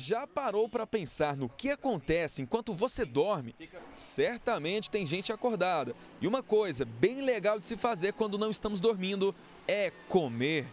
Já parou para pensar no que acontece enquanto você dorme? Certamente tem gente acordada. E uma coisa bem legal de se fazer quando não estamos dormindo é comer.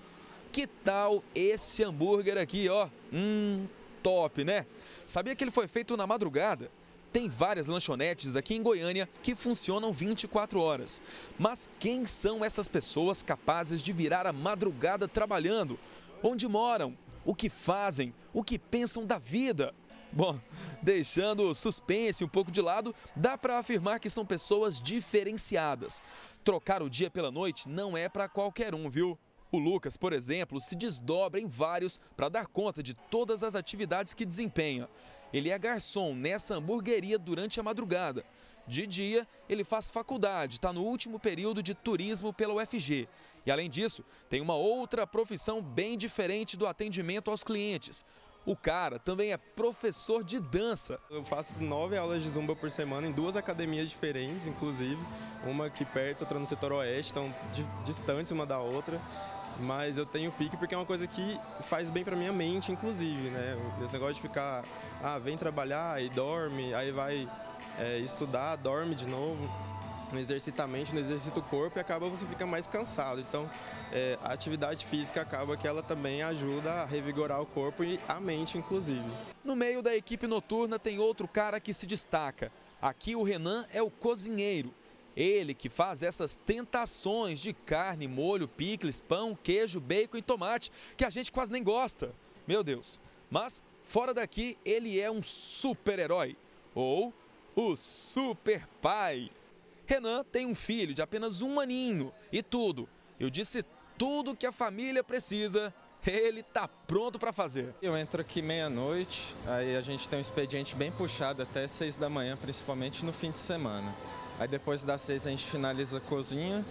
Que tal esse hambúrguer aqui, ó? Hum, top, né? Sabia que ele foi feito na madrugada? Tem várias lanchonetes aqui em Goiânia que funcionam 24 horas. Mas quem são essas pessoas capazes de virar a madrugada trabalhando? Onde moram? o que fazem, o que pensam da vida. Bom, deixando o suspense um pouco de lado, dá para afirmar que são pessoas diferenciadas. Trocar o dia pela noite não é para qualquer um, viu? O Lucas, por exemplo, se desdobra em vários para dar conta de todas as atividades que desempenha. Ele é garçom nessa hamburgueria durante a madrugada. De dia, ele faz faculdade, está no último período de turismo pela UFG. E além disso, tem uma outra profissão bem diferente do atendimento aos clientes. O cara também é professor de dança. Eu faço nove aulas de zumba por semana em duas academias diferentes, inclusive. Uma aqui perto, outra no setor oeste, estão distantes uma da outra. Mas eu tenho pique porque é uma coisa que faz bem para minha mente, inclusive, né? Esse negócio de ficar, ah, vem trabalhar e dorme, aí vai é, estudar, dorme de novo, não exercita a mente, não exercita o corpo e acaba você fica mais cansado. Então, é, a atividade física acaba que ela também ajuda a revigorar o corpo e a mente, inclusive. No meio da equipe noturna tem outro cara que se destaca. Aqui o Renan é o cozinheiro. Ele que faz essas tentações de carne, molho, picles, pão, queijo, bacon e tomate que a gente quase nem gosta. Meu Deus. Mas fora daqui, ele é um super-herói. Ou o super pai. Renan tem um filho de apenas um aninho e tudo, eu disse tudo que a família precisa, ele tá pronto para fazer. Eu entro aqui meia-noite, aí a gente tem um expediente bem puxado até seis da manhã, principalmente no fim de semana. Aí depois das seis a gente finaliza a cozinha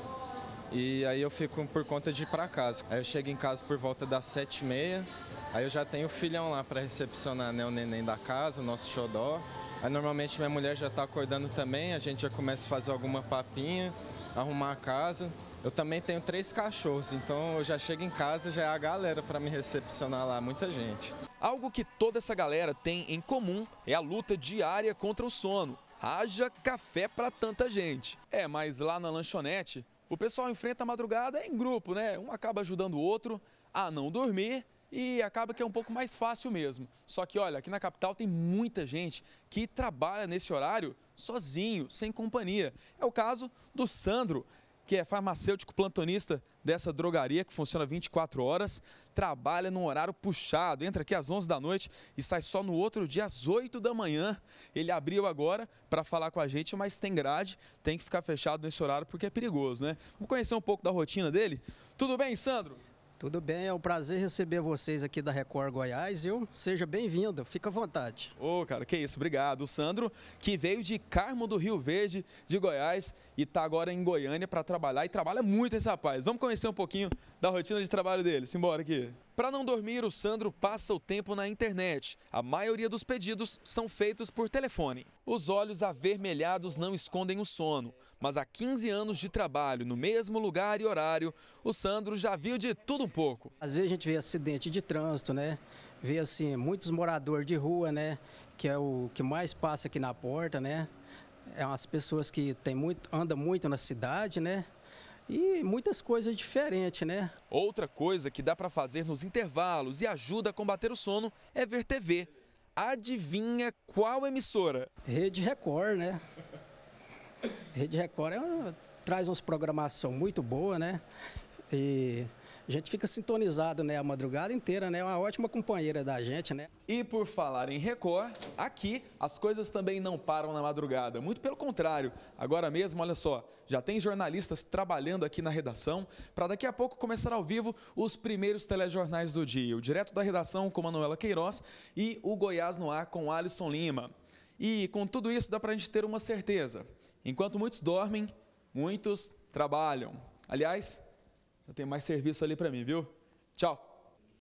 e aí eu fico por conta de ir para casa. Aí eu chego em casa por volta das sete e meia, Aí eu já tenho o filhão lá para recepcionar né, o neném da casa, o nosso xodó. Aí normalmente minha mulher já está acordando também, a gente já começa a fazer alguma papinha, arrumar a casa. Eu também tenho três cachorros, então eu já chego em casa, já é a galera para me recepcionar lá, muita gente. Algo que toda essa galera tem em comum é a luta diária contra o sono. Haja café para tanta gente. É, mas lá na lanchonete, o pessoal enfrenta a madrugada em grupo, né? Um acaba ajudando o outro a não dormir e acaba que é um pouco mais fácil mesmo. Só que, olha, aqui na capital tem muita gente que trabalha nesse horário sozinho, sem companhia. É o caso do Sandro, que é farmacêutico plantonista dessa drogaria que funciona 24 horas, trabalha num horário puxado, entra aqui às 11 da noite e sai só no outro dia às 8 da manhã. Ele abriu agora para falar com a gente, mas tem grade, tem que ficar fechado nesse horário porque é perigoso, né? Vamos conhecer um pouco da rotina dele? Tudo bem, Sandro? Tudo bem, é um prazer receber vocês aqui da Record Goiás, viu? Seja bem-vindo, fica à vontade. Ô, oh, cara, que isso, obrigado. O Sandro, que veio de Carmo do Rio Verde, de Goiás, e está agora em Goiânia para trabalhar, e trabalha muito esse rapaz. Vamos conhecer um pouquinho da rotina de trabalho dele. Simbora aqui. Para não dormir, o Sandro passa o tempo na internet. A maioria dos pedidos são feitos por telefone. Os olhos avermelhados não escondem o sono, mas há 15 anos de trabalho no mesmo lugar e horário, o Sandro já viu de tudo um pouco. Às vezes a gente vê acidente de trânsito, né? Vê assim muitos moradores de rua, né, que é o que mais passa aqui na porta, né? É umas pessoas que tem muito, anda muito na cidade, né? e muitas coisas diferentes, né? Outra coisa que dá para fazer nos intervalos e ajuda a combater o sono é ver TV. Adivinha qual emissora? Rede Record, né? Rede Record é uma, traz umas programação muito boa, né? E a gente fica sintonizado né, a madrugada inteira, né? É uma ótima companheira da gente, né? E por falar em Record, aqui as coisas também não param na madrugada. Muito pelo contrário, agora mesmo, olha só, já tem jornalistas trabalhando aqui na redação para daqui a pouco começar ao vivo os primeiros telejornais do dia. O Direto da Redação com Manuela Queiroz e o Goiás no Ar com Alisson Lima. E com tudo isso dá para a gente ter uma certeza. Enquanto muitos dormem, muitos trabalham. Aliás, eu tenho mais serviço ali para mim, viu? Tchau.